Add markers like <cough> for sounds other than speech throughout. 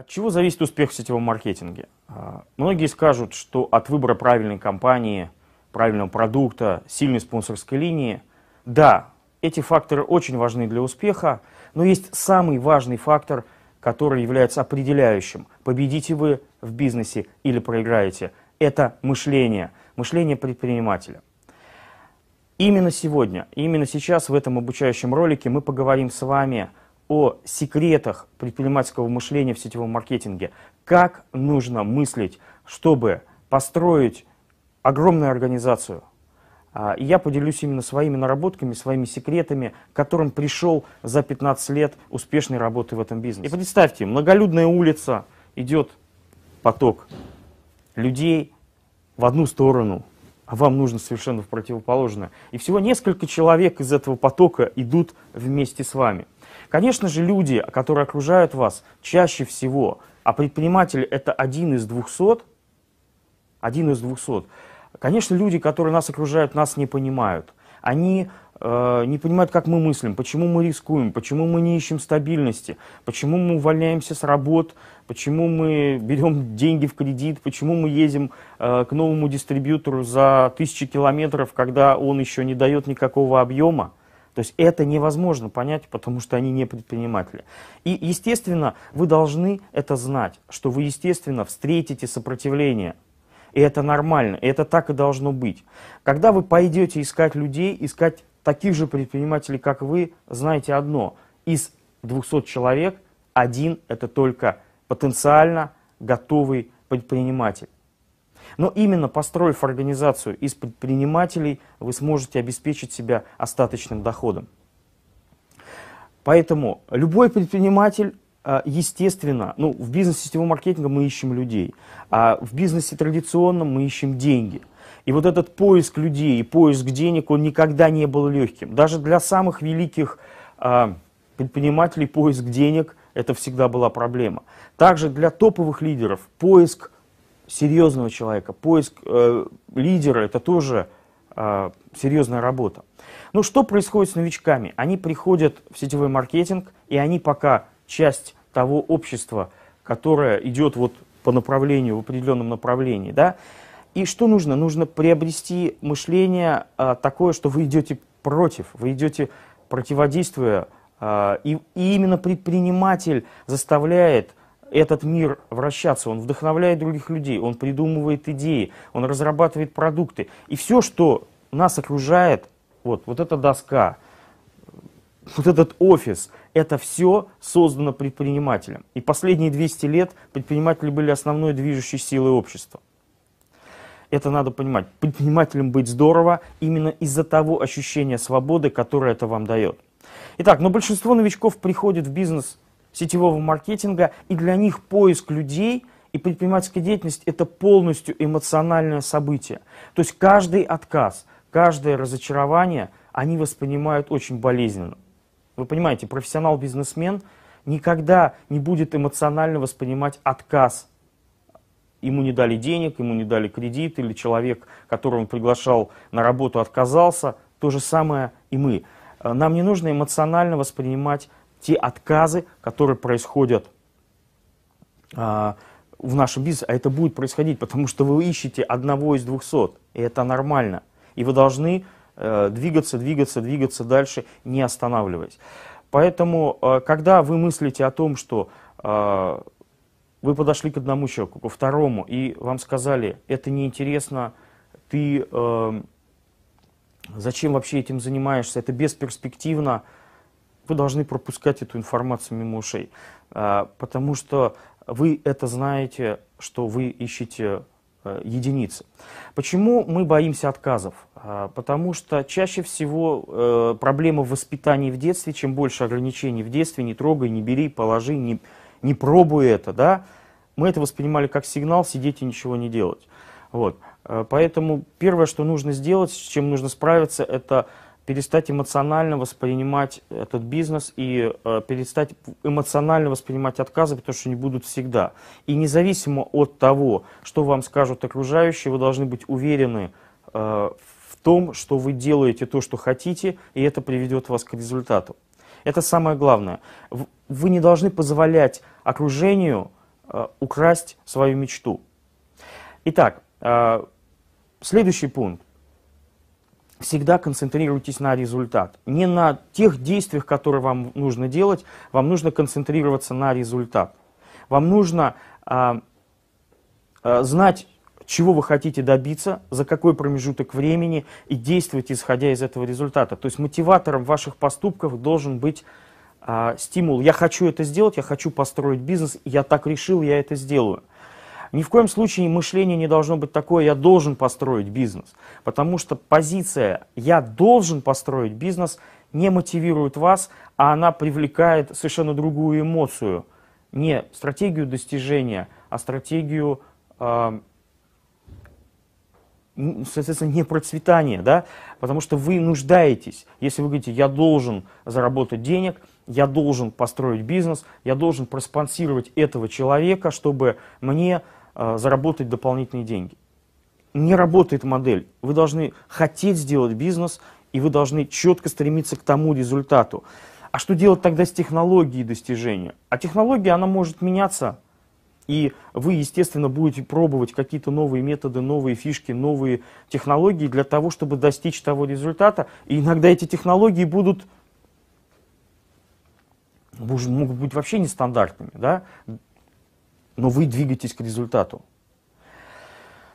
От чего зависит успех в сетевом маркетинге? А, многие скажут, что от выбора правильной компании, правильного продукта, сильной спонсорской линии. Да, эти факторы очень важны для успеха, но есть самый важный фактор, который является определяющим. Победите вы в бизнесе или проиграете. Это мышление, мышление предпринимателя. Именно сегодня, именно сейчас в этом обучающем ролике мы поговорим с вами о секретах предпринимательского мышления в сетевом маркетинге. Как нужно мыслить, чтобы построить огромную организацию. А, и я поделюсь именно своими наработками, своими секретами, к которым пришел за 15 лет успешной работы в этом бизнесе. И представьте, многолюдная улица, идет поток людей в одну сторону, а вам нужно совершенно в противоположное. И всего несколько человек из этого потока идут вместе с вами. Конечно же, люди, которые окружают вас, чаще всего, а предприниматель это один из двухсот, один из двухсот. Конечно, люди, которые нас окружают, нас не понимают. Они э, не понимают, как мы мыслим, почему мы рискуем, почему мы не ищем стабильности, почему мы увольняемся с работ, почему мы берем деньги в кредит, почему мы едем э, к новому дистрибьютору за тысячи километров, когда он еще не дает никакого объема. То есть это невозможно понять, потому что они не предприниматели. И, естественно, вы должны это знать, что вы, естественно, встретите сопротивление. И это нормально, и это так и должно быть. Когда вы пойдете искать людей, искать таких же предпринимателей, как вы, знаете одно. Из 200 человек один – это только потенциально готовый предприниматель. Но именно построив организацию из предпринимателей, вы сможете обеспечить себя остаточным доходом. Поэтому любой предприниматель а, естественно, ну, в бизнесе сетевого маркетинга мы ищем людей, а в бизнесе традиционном мы ищем деньги. И вот этот поиск людей и поиск денег, он никогда не был легким. Даже для самых великих а, предпринимателей поиск денег – это всегда была проблема. Также для топовых лидеров поиск серьезного человека, поиск э, лидера – это тоже э, серьезная работа. Ну, что происходит с новичками? Они приходят в сетевой маркетинг, и они пока часть того общества, которое идет вот по направлению, в определенном направлении, да, и что нужно? Нужно приобрести мышление а, такое, что вы идете против, вы идете противодействуя, а, и, и именно предприниматель заставляет этот мир вращаться, он вдохновляет других людей, он придумывает идеи, он разрабатывает продукты. И все, что нас окружает, вот, вот эта доска, вот этот офис, это все создано предпринимателем. И последние 200 лет предприниматели были основной движущей силой общества. Это надо понимать. Предпринимателем быть здорово именно из-за того ощущения свободы, которое это вам дает. Итак, но большинство новичков приходит в бизнес сетевого маркетинга, и для них поиск людей и предпринимательская деятельность – это полностью эмоциональное событие. То есть каждый отказ, каждое разочарование они воспринимают очень болезненно. Вы понимаете, профессионал-бизнесмен никогда не будет эмоционально воспринимать отказ ему не дали денег, ему не дали кредит, или человек, которого он приглашал на работу, отказался. То же самое и мы. Э, нам не нужно эмоционально воспринимать те отказы, которые происходят а, в нашем бизнесе, а это будет происходить, потому что вы ищете одного из двухсот, и это нормально. И вы должны э, двигаться, двигаться, двигаться дальше, не останавливаясь. Поэтому, э, когда вы мыслите о том, что э, вы подошли к одному человеку, ко второму, и вам сказали, это неинтересно, ты э, зачем вообще этим занимаешься, это бесперспективно, э, вы должны пропускать эту информацию мимо ушей, а, потому что вы это знаете, что вы ищете э, единицы. Почему мы боимся отказов? А, потому что чаще всего э, проблема в воспитании в детстве, чем больше ограничений в детстве, не трогай, не бери, положи, не, не пробуй это, да, мы это воспринимали как сигнал сидеть и ничего не делать. Вот. Э, поэтому первое, что нужно сделать, с чем нужно справиться, это перестать эмоционально воспринимать этот бизнес и э, перестать эмоционально воспринимать отказы, потому что они будут всегда. И независимо от того, что вам скажут окружающие, вы должны быть уверены э, в том, что вы делаете то, что хотите, и это приведет вас к результату. Это самое главное. Вы не должны позволять окружению э, украсть свою мечту. Итак, э, следующий пункт всегда концентрируйтесь на результат. Не на тех действиях, которые вам нужно делать, вам нужно концентрироваться на результат. Вам нужно а, а, знать, чего вы хотите добиться, за какой промежуток времени и действовать, исходя из этого результата. То есть мотиватором ваших поступков должен быть а, стимул. Я хочу это сделать, я хочу построить бизнес, я так решил, я это сделаю. Ни в коем случае мышление не должно быть такое «я должен построить бизнес», потому что позиция «я должен построить бизнес» не мотивирует вас, а она привлекает совершенно другую эмоцию. Не стратегию достижения, а стратегию, а, соответственно, не процветания, да? потому что вы нуждаетесь. Если вы говорите «я должен заработать денег», я должен построить бизнес, я должен проспонсировать этого человека, чтобы мне Э, заработать дополнительные деньги. Не работает модель. Вы должны хотеть сделать бизнес, и вы должны четко стремиться к тому результату. А что делать тогда с технологией достижения? А технология, она может меняться, и вы, естественно, будете пробовать какие-то новые методы, новые фишки, новые технологии для того, чтобы достичь того результата. И иногда эти технологии будут, могут быть вообще нестандартными. Да? но вы двигаетесь к результату.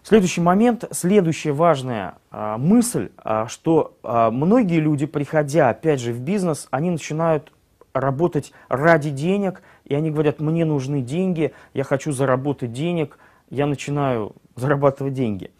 Следующий момент, следующая важная а, мысль, а, что а, многие люди, приходя опять же в бизнес, они начинают работать ради денег, и они говорят, мне нужны деньги, я хочу заработать денег, я начинаю <laughs> зарабатывать деньги.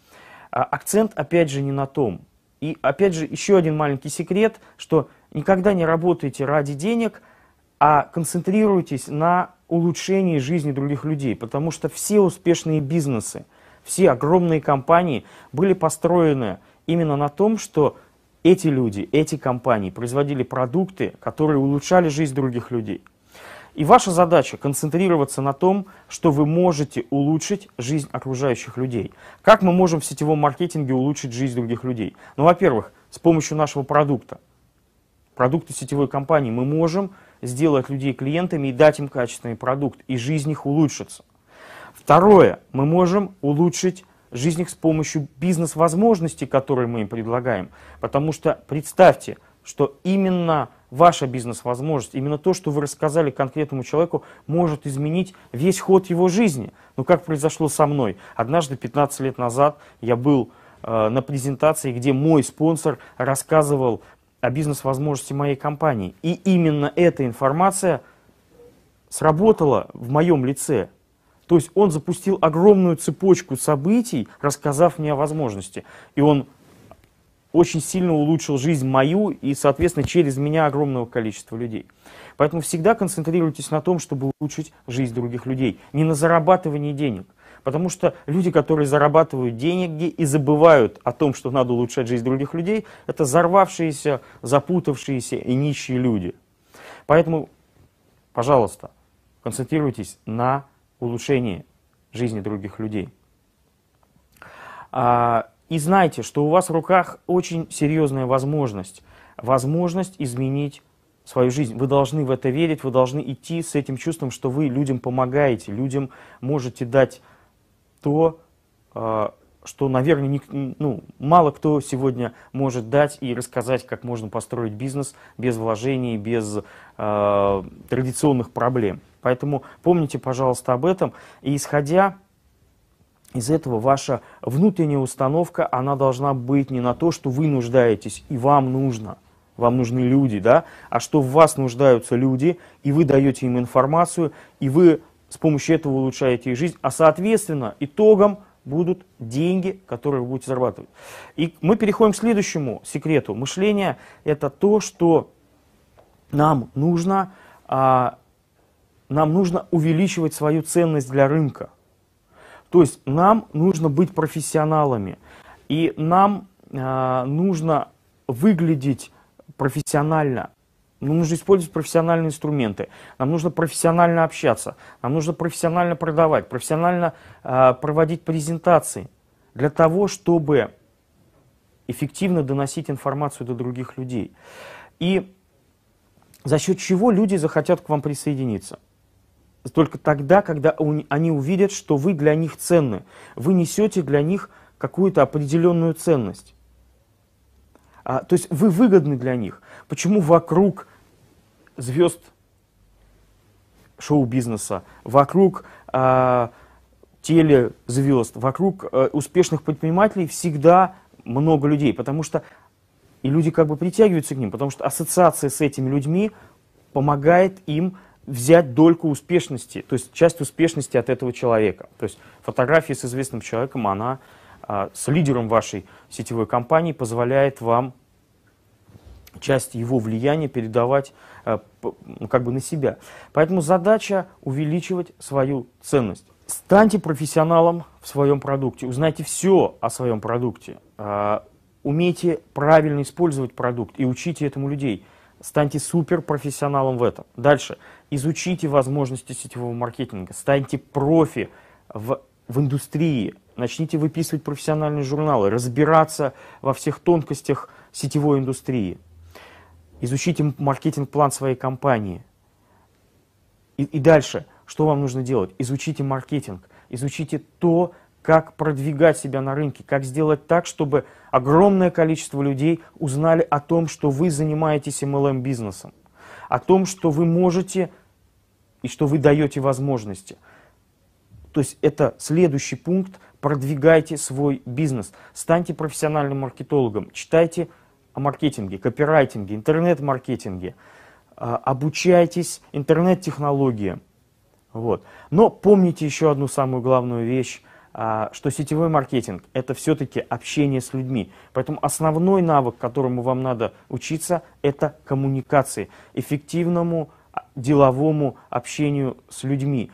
А, акцент опять же не на том. И опять же еще один маленький секрет, что никогда не работайте ради денег – а концентрируйтесь на улучшении жизни других людей, потому что все успешные бизнесы, все огромные компании были построены именно на том, что эти люди, эти компании производили продукты, которые улучшали жизнь других людей. И ваша задача концентрироваться на том, что вы можете улучшить жизнь окружающих людей. Как мы можем в сетевом маркетинге улучшить жизнь других людей? Ну, во-первых, с помощью нашего продукта продукты сетевой компании мы можем сделать людей клиентами и дать им качественный продукт, и жизнь их улучшится. Второе, мы можем улучшить жизнь их с помощью бизнес-возможностей, которые мы им предлагаем. Потому что представьте, что именно ваша бизнес-возможность, именно то, что вы рассказали конкретному человеку, может изменить весь ход его жизни. Ну, как произошло со мной. Однажды, 15 лет назад, я был э, на презентации, где мой спонсор рассказывал о бизнес-возможности моей компании. И именно эта информация сработала в моем лице. То есть он запустил огромную цепочку событий, рассказав мне о возможности. И он очень сильно улучшил жизнь мою и, соответственно, через меня огромного количества людей. Поэтому всегда концентрируйтесь на том, чтобы улучшить жизнь других людей, не на зарабатывании денег. Потому что люди, которые зарабатывают деньги и забывают о том, что надо улучшать жизнь других людей, это взорвавшиеся, запутавшиеся и нищие люди. Поэтому, пожалуйста, концентрируйтесь на улучшении жизни других людей. А, и знайте, что у вас в руках очень серьезная возможность. Возможность изменить свою жизнь. Вы должны в это верить, вы должны идти с этим чувством, что вы людям помогаете, людям можете дать то, а, что наверное, ну, мало кто сегодня может дать и рассказать, как можно построить бизнес без вложений, без э, традиционных проблем. Поэтому помните, пожалуйста, об этом. И исходя из этого ваша внутренняя установка, она должна быть не на то, что вы нуждаетесь и вам нужно, вам нужны люди, да, а что в вас нуждаются люди, и вы даете им информацию, и вы с помощью этого улучшаете жизнь, а соответственно итогом будут деньги, которые вы будете зарабатывать. И мы переходим к следующему секрету. Мышление – это то, что нам нужно, а, нам нужно увеличивать свою ценность для рынка. То есть нам нужно быть профессионалами, и нам а, нужно выглядеть профессионально. Нам нужно использовать профессиональные инструменты, нам нужно профессионально общаться, нам нужно профессионально продавать, профессионально э, проводить презентации для того, чтобы эффективно доносить информацию до других людей. И за счет чего люди захотят к вам присоединиться? Только тогда, когда они увидят, что вы для них ценны, вы несете для них какую-то определенную ценность. А, то есть вы выгодны для них. Почему вокруг звезд шоу-бизнеса, вокруг э, телезвезд, вокруг э, успешных предпринимателей всегда много людей, потому что и люди как бы притягиваются к ним, потому что ассоциация с этими людьми помогает им взять дольку успешности, то есть часть успешности от этого человека. То есть фотография с известным человеком, она э, с лидером вашей сетевой компании позволяет вам часть его влияния передавать э, ну, как бы на себя. Поэтому задача увеличивать свою ценность. Станьте профессионалом в своем продукте, узнайте все о своем продукте, э, умейте правильно использовать продукт и учите этому людей. Станьте суперпрофессионалом в этом. Дальше. Изучите возможности сетевого маркетинга, станьте профи в, в индустрии, начните выписывать профессиональные журналы, разбираться во всех тонкостях сетевой индустрии. Изучите маркетинг-план своей компании. И, и дальше, что вам нужно делать? Изучите маркетинг, изучите то, как продвигать себя на рынке, как сделать так, чтобы огромное количество людей узнали о том, что вы занимаетесь MLM-бизнесом, о том, что вы можете и что вы даете возможности. То есть это следующий пункт, продвигайте свой бизнес, станьте профессиональным маркетологом, читайте о маркетинге, копирайтинге, интернет-маркетинге. А, обучайтесь интернет-технологиям. Вот. Но помните еще одну самую главную вещь, а, что сетевой маркетинг – это все-таки общение с людьми. Поэтому основной навык, которому вам надо учиться, это коммуникации, эффективному а, деловому общению с людьми.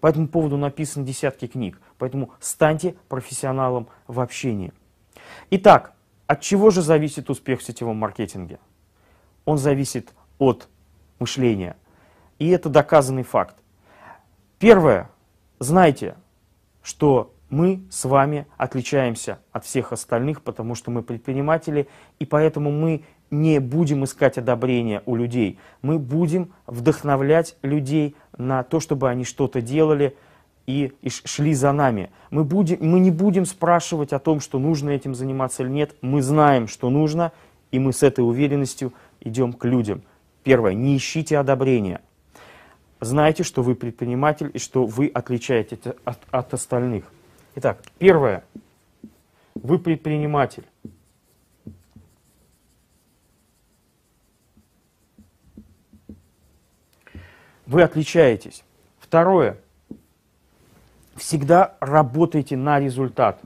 По этому поводу написаны десятки книг, поэтому станьте профессионалом в общении. Итак, от чего же зависит успех в сетевом маркетинге? Он зависит от мышления. И это доказанный факт. Первое. Знайте, что мы с вами отличаемся от всех остальных, потому что мы предприниматели, и поэтому мы не будем искать одобрения у людей. Мы будем вдохновлять людей на то, чтобы они что-то делали – и, шли за нами. Мы, будем, мы не будем спрашивать о том, что нужно этим заниматься или нет. Мы знаем, что нужно, и мы с этой уверенностью идем к людям. Первое, не ищите одобрения. Знайте, что вы предприниматель и что вы отличаете от, от остальных. Итак, первое, вы предприниматель. Вы отличаетесь. Второе – Всегда работайте на результат.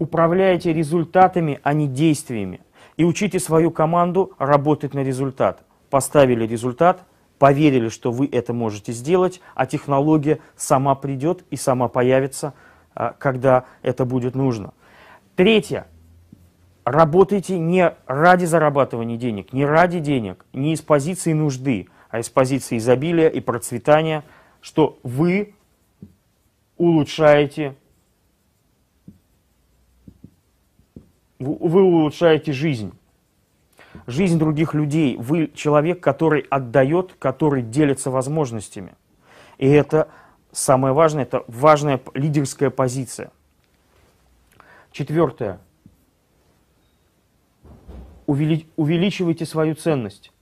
Управляйте результатами, а не действиями. И учите свою команду работать на результат. Поставили результат, поверили, что вы это можете сделать, а технология сама придет и сама появится, а, когда это будет нужно. Третье. Работайте не ради зарабатывания денег, не ради денег, не из позиции нужды, а из позиции изобилия и процветания – что вы улучшаете, вы улучшаете жизнь, жизнь других людей. Вы человек, который отдает, который делится возможностями. И это самое важное, это важная лидерская позиция. Четвертое. увеличивайте свою ценность.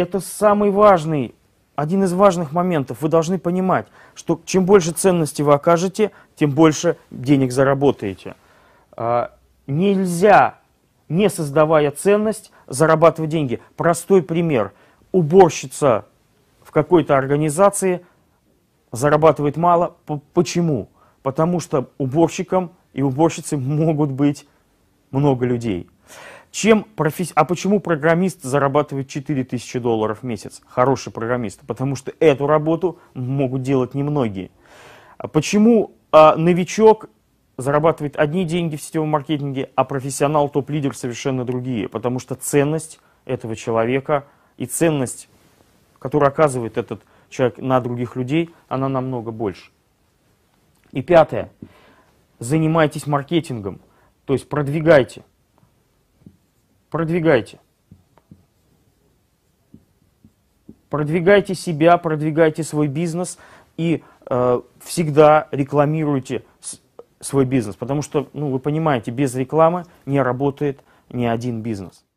это самый важный, один из важных моментов. Вы должны понимать, что чем больше ценности вы окажете, тем больше денег заработаете. А, нельзя, не создавая ценность, зарабатывать деньги. Простой пример. Уборщица в какой-то организации зарабатывает мало. Почему? Потому что уборщиком и уборщицей могут быть много людей. Чем професс... А почему программист зарабатывает 4000 долларов в месяц? Хороший программист. Потому что эту работу могут делать немногие. А почему а, новичок зарабатывает одни деньги в сетевом маркетинге, а профессионал, топ-лидер совершенно другие? Потому что ценность этого человека и ценность, которую оказывает этот человек на других людей, она намного больше. И пятое. Занимайтесь маркетингом. То есть продвигайте продвигайте. Продвигайте себя, продвигайте свой бизнес и э, всегда рекламируйте свой бизнес, потому что, ну, вы понимаете, без рекламы не работает ни один бизнес.